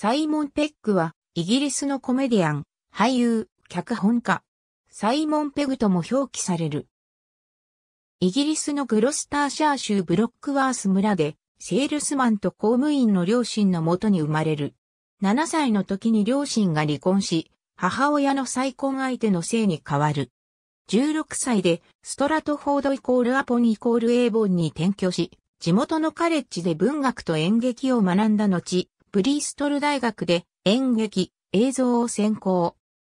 サイモン・ペックは、イギリスのコメディアン、俳優、脚本家。サイモン・ペグとも表記される。イギリスのグロスターシャー州ブロックワース村で、セールスマンと公務員の両親のもとに生まれる。7歳の時に両親が離婚し、母親の再婚相手の姓に変わる。16歳で、ストラトフォードイコールアポニイコールエーボンに転居し、地元のカレッジで文学と演劇を学んだ後、ブリストル大学で演劇、映像を専攻。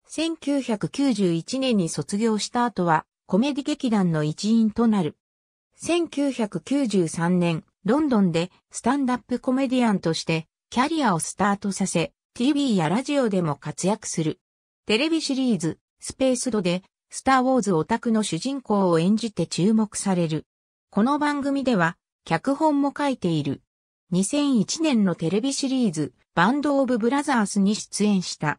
1991年に卒業した後は、コメディ劇団の一員となる。1993年、ロンドンでスタンダップコメディアンとしてキャリアをスタートさせ、TV やラジオでも活躍する。テレビシリーズ、スペースドで、スター・ウォーズオタクの主人公を演じて注目される。この番組では、脚本も書いている。2001年のテレビシリーズ、バンド・オブ・ブラザースに出演した。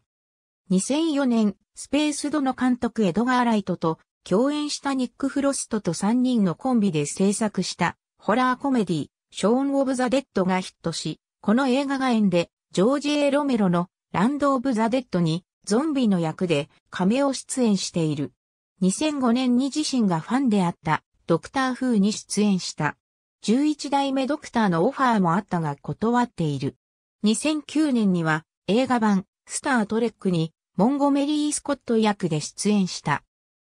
2004年、スペースドの監督エドガー・ライトと共演したニック・フロストと3人のコンビで制作したホラーコメディ、ショーン・オブ・ザ・デッドがヒットし、この映画が縁で、ジョージ・エロメロのランド・オブ・ザ・デッドにゾンビの役で亀を出演している。2005年に自身がファンであったドクター・フーに出演した。11代目ドクターのオファーもあったが断っている。2009年には映画版スタートレックにモンゴメリー・スコット役で出演した。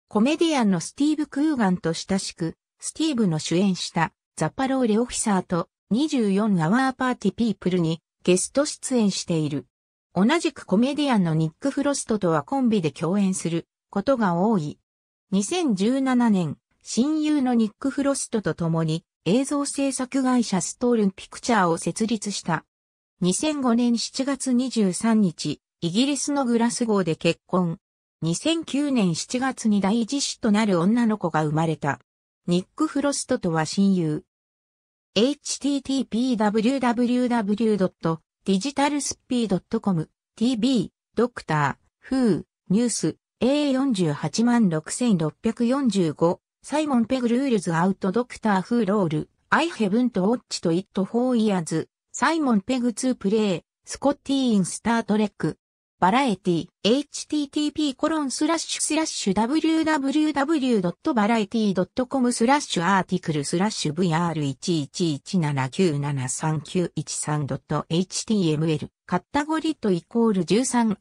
コメディアンのスティーブ・クーガンと親しく、スティーブの主演したザパローレ・オフィサーと24アワーパーティ・ピープルにゲスト出演している。同じくコメディアンのニック・フロストとはコンビで共演することが多い。2017年、親友のニック・フロストと共に映像制作会社ストールンピクチャーを設立した。2005年7月23日、イギリスのグラス号で結婚。2009年7月に第一子となる女の子が生まれた。ニック・フロストとは親友。http://www.digitalsp.com tb ドクター、フー、ニュース A48 万6645サイモン・ペグ・ルールズ・アウト・ドクター・フー・ロール、アイ・ヘブント・ウォッチ・とイット・フォー・イヤーズ、サイモン・ペグツー・プレイ、スコッティー・イン・スター・トレック、バラエティ、http コロンスラッシュスラッシュ www.variety.com スラッシュアーティクルスラッシュ VR1117973913.html カッタゴリットイコール 13&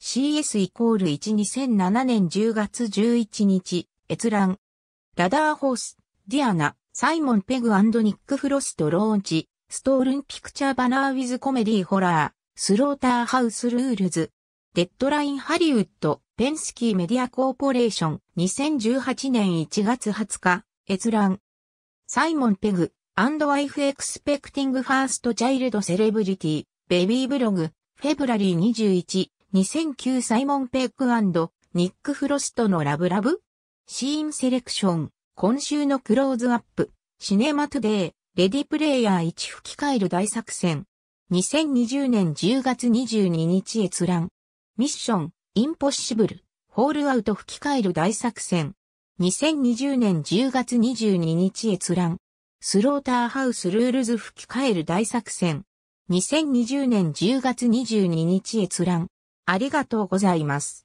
CS イコール12007年10月11日閲覧ラダーホース、ディアナ、サイモン・ペグニック・フロスト・ローンチ、ストールン・ピクチャー・バナー・ウィズ・コメディ・ホラー、スローター・ハウス・ルールズ、デッドライン・ハリウッド、ペンスキー・メディア・コーポレーション、2018年1月20日、閲覧。サイモン・ペグ、アンド・ワイフ・エクスペクティング・ファースト・チャイルド・セレブリティ、ベビーブログ、フェブラリー21、2009サイモン・ペッグニック・フロストのラブラブシーンセレクション、今週のクローズアップ、シネマトゥデイ、レディプレイヤー1吹き替える大作戦。2020年10月22日閲覧。ミッション、インポッシブル、ホールアウト吹き替える大作戦。2020年10月22日閲覧。スローターハウスルールズ吹き替える大作戦。2020年10月22日閲覧。ありがとうございます。